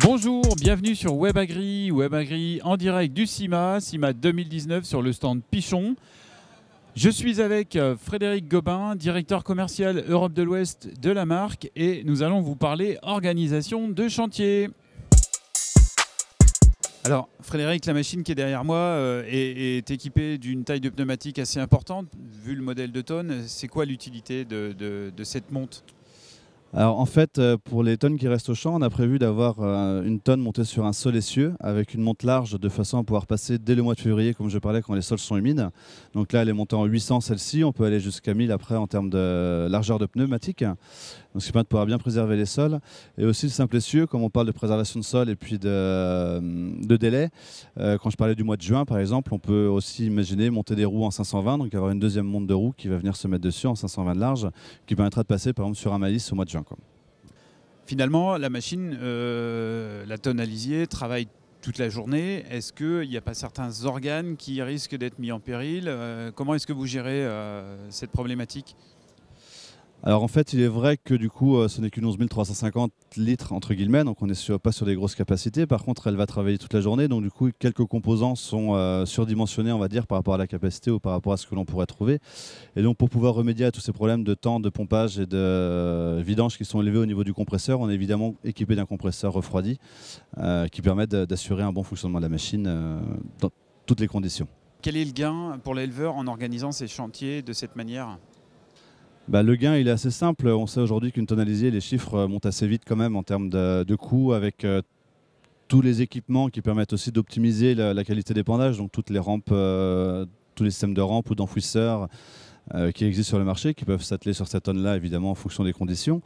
Bonjour, bienvenue sur WebAgri, WebAgri en direct du CIMA, CIMA 2019 sur le stand Pichon. Je suis avec euh, Frédéric Gobin, directeur commercial Europe de l'Ouest de la marque et nous allons vous parler organisation de chantier. Alors Frédéric, la machine qui est derrière moi euh, est, équipée d'une taille de pneumatique assez importante. Vu le modèle de tonne, c'est quoi l'utilité de, de cette monte alors en fait, euh, pour les tonnes qui restent au champ, on a prévu d'avoir euh, une tonne montée sur un sol essieu avec une monte large de façon à pouvoir passer dès le mois de février, comme je parlais, quand les sols sont humides. Donc là, elle est montée en 800 celle-ci, on peut aller jusqu'à 1000 après en termes de largeur de pneumatique. Donc c'est permet de pouvoir bien préserver les sols. Et aussi le simple essieu, comme on parle de préservation de sol et puis de, euh, de délai, quand je parlais du mois de juin par exemple, on peut aussi imaginer monter des roues en 520, donc avoir une deuxième monte de roues qui va venir se mettre dessus en 520 de large, qui permettra de passer par exemple sur un maïs au mois de juin Finalement, la machine, euh, la tonne travaille toute la journée. Est-ce qu'il n'y a pas certains organes qui risquent d'être mis en péril euh, Comment est-ce que vous gérez euh, cette problématique alors en fait, il est vrai que du coup, euh, ce n'est qu'une 11 350 litres entre guillemets, donc on n'est pas sur des grosses capacités. Par contre, elle va travailler toute la journée, donc du coup, quelques composants sont euh, surdimensionnés, on va dire, par rapport à la capacité ou par rapport à ce que l'on pourrait trouver. Et donc, pour pouvoir remédier à tous ces problèmes de temps, de pompage et de euh, vidange qui sont élevés au niveau du compresseur, on est évidemment équipé d'un compresseur refroidi qui permet d'assurer un bon fonctionnement de la machine dans toutes les conditions. Quel est le gain pour l'éleveur en organisant ces chantiers de cette manière bah, le gain, il est assez simple. On sait aujourd'hui qu'une tonalisée, les chiffres euh, montent assez vite quand même en termes de, coûts avec euh, tous les équipements qui permettent aussi d'optimiser la, qualité des d'épandage, donc toutes les rampes, euh, tous les systèmes de rampes ou d'enfouisseurs. Euh, qui existent sur le marché, qui peuvent s'atteler sur cette tonne-là, évidemment, en fonction des conditions.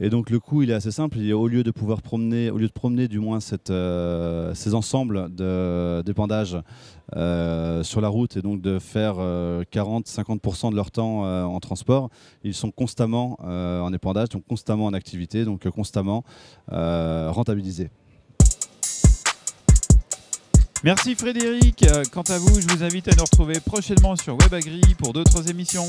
Et donc le coût, il est assez simple. au lieu de pouvoir promener, au lieu de promener du moins euh, ces ensembles d'épandage euh, sur la route et donc de faire 40-50% euh, de leur temps en transport, ils sont constamment en épandage, donc constamment en activité, donc constamment rentabilisés. Merci Frédéric. Euh, quant à vous, je vous invite à nous retrouver prochainement sur WebAgri pour d'autres émissions.